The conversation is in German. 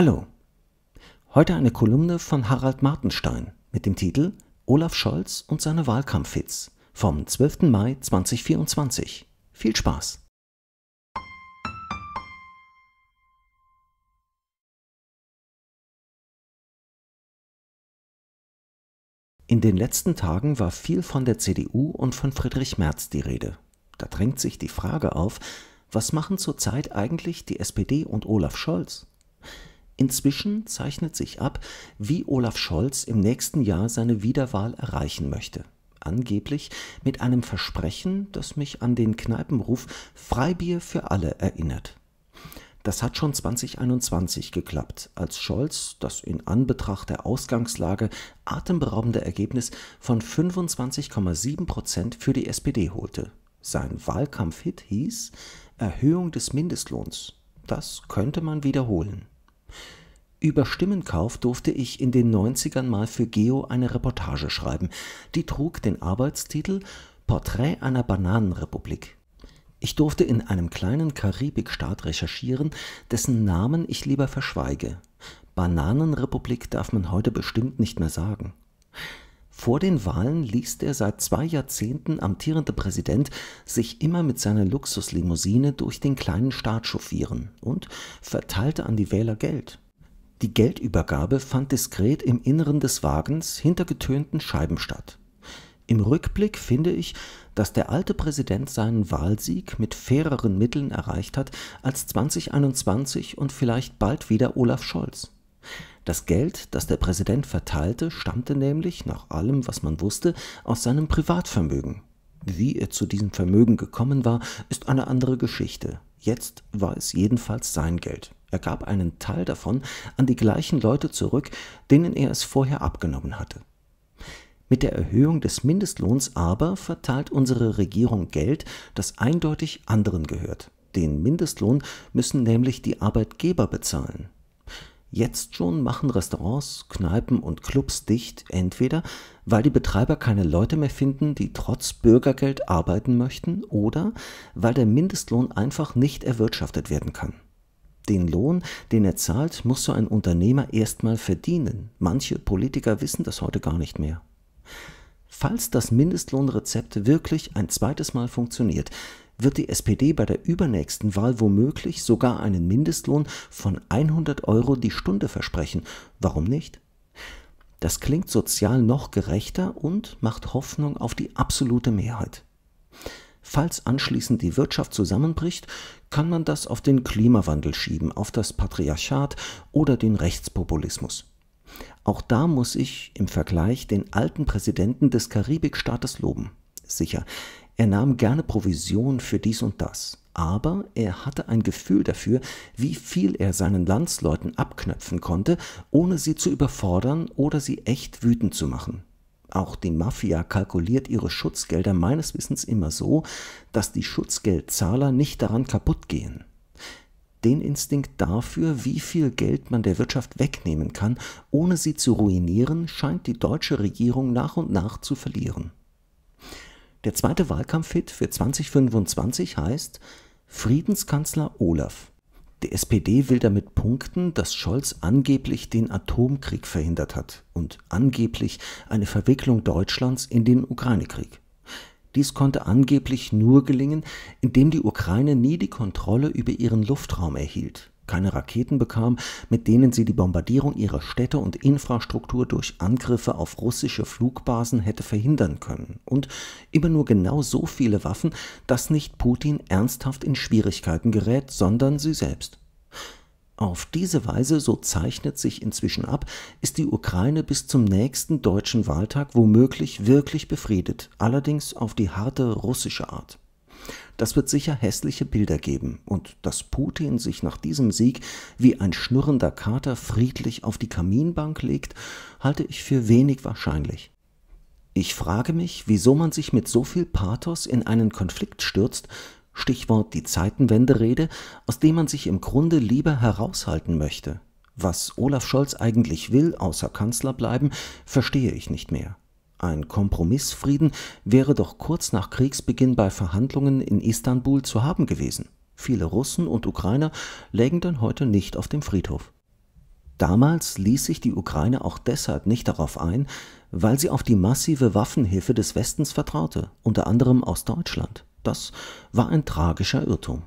Hallo. Heute eine Kolumne von Harald Martenstein mit dem Titel Olaf Scholz und seine Wahlkampfhits vom 12. Mai 2024. Viel Spaß! In den letzten Tagen war viel von der CDU und von Friedrich Merz die Rede. Da drängt sich die Frage auf, was machen zurzeit eigentlich die SPD und Olaf Scholz? Inzwischen zeichnet sich ab, wie Olaf Scholz im nächsten Jahr seine Wiederwahl erreichen möchte. Angeblich mit einem Versprechen, das mich an den Kneipenruf Freibier für alle erinnert. Das hat schon 2021 geklappt, als Scholz das in Anbetracht der Ausgangslage atemberaubende Ergebnis von 25,7 Prozent für die SPD holte. Sein Wahlkampfhit hieß Erhöhung des Mindestlohns. Das könnte man wiederholen. Über Stimmenkauf durfte ich in den 90ern mal für Geo eine Reportage schreiben. Die trug den Arbeitstitel Porträt einer Bananenrepublik. Ich durfte in einem kleinen Karibikstaat recherchieren, dessen Namen ich lieber verschweige. Bananenrepublik darf man heute bestimmt nicht mehr sagen. Vor den Wahlen ließ der seit zwei Jahrzehnten amtierende Präsident sich immer mit seiner Luxuslimousine durch den kleinen Staat chauffieren und verteilte an die Wähler Geld. Die Geldübergabe fand diskret im Inneren des Wagens hinter getönten Scheiben statt. Im Rückblick finde ich, dass der alte Präsident seinen Wahlsieg mit faireren Mitteln erreicht hat als 2021 und vielleicht bald wieder Olaf Scholz. Das Geld, das der Präsident verteilte, stammte nämlich, nach allem, was man wusste, aus seinem Privatvermögen. Wie er zu diesem Vermögen gekommen war, ist eine andere Geschichte. Jetzt war es jedenfalls sein Geld. Er gab einen Teil davon an die gleichen Leute zurück, denen er es vorher abgenommen hatte. Mit der Erhöhung des Mindestlohns aber verteilt unsere Regierung Geld, das eindeutig anderen gehört. Den Mindestlohn müssen nämlich die Arbeitgeber bezahlen. Jetzt schon machen Restaurants, Kneipen und Clubs dicht, entweder weil die Betreiber keine Leute mehr finden, die trotz Bürgergeld arbeiten möchten, oder weil der Mindestlohn einfach nicht erwirtschaftet werden kann. Den Lohn, den er zahlt, muss so ein Unternehmer erstmal verdienen. Manche Politiker wissen das heute gar nicht mehr. Falls das Mindestlohnrezept wirklich ein zweites Mal funktioniert, wird die SPD bei der übernächsten Wahl womöglich sogar einen Mindestlohn von 100 Euro die Stunde versprechen. Warum nicht? Das klingt sozial noch gerechter und macht Hoffnung auf die absolute Mehrheit. Falls anschließend die Wirtschaft zusammenbricht, kann man das auf den Klimawandel schieben, auf das Patriarchat oder den Rechtspopulismus. Auch da muss ich im Vergleich den alten Präsidenten des Karibikstaates loben. Sicher, er nahm gerne Provision für dies und das, aber er hatte ein Gefühl dafür, wie viel er seinen Landsleuten abknöpfen konnte, ohne sie zu überfordern oder sie echt wütend zu machen. Auch die Mafia kalkuliert ihre Schutzgelder meines Wissens immer so, dass die Schutzgeldzahler nicht daran kaputt gehen. Den Instinkt dafür, wie viel Geld man der Wirtschaft wegnehmen kann, ohne sie zu ruinieren, scheint die deutsche Regierung nach und nach zu verlieren. Der zweite Wahlkampfhit für 2025 heißt Friedenskanzler Olaf. Die SPD will damit punkten, dass Scholz angeblich den Atomkrieg verhindert hat und angeblich eine Verwicklung Deutschlands in den Ukraine-Krieg. Dies konnte angeblich nur gelingen, indem die Ukraine nie die Kontrolle über ihren Luftraum erhielt keine Raketen bekam, mit denen sie die Bombardierung ihrer Städte und Infrastruktur durch Angriffe auf russische Flugbasen hätte verhindern können, und immer nur genau so viele Waffen, dass nicht Putin ernsthaft in Schwierigkeiten gerät, sondern sie selbst. Auf diese Weise, so zeichnet sich inzwischen ab, ist die Ukraine bis zum nächsten deutschen Wahltag womöglich wirklich befriedet, allerdings auf die harte russische Art. Das wird sicher hässliche Bilder geben und dass Putin sich nach diesem Sieg wie ein schnurrender Kater friedlich auf die Kaminbank legt, halte ich für wenig wahrscheinlich. Ich frage mich, wieso man sich mit so viel Pathos in einen Konflikt stürzt, Stichwort die Zeitenwende-Rede, aus dem man sich im Grunde lieber heraushalten möchte. Was Olaf Scholz eigentlich will, außer Kanzler bleiben, verstehe ich nicht mehr. Ein Kompromissfrieden wäre doch kurz nach Kriegsbeginn bei Verhandlungen in Istanbul zu haben gewesen. Viele Russen und Ukrainer lägen dann heute nicht auf dem Friedhof. Damals ließ sich die Ukraine auch deshalb nicht darauf ein, weil sie auf die massive Waffenhilfe des Westens vertraute, unter anderem aus Deutschland. Das war ein tragischer Irrtum.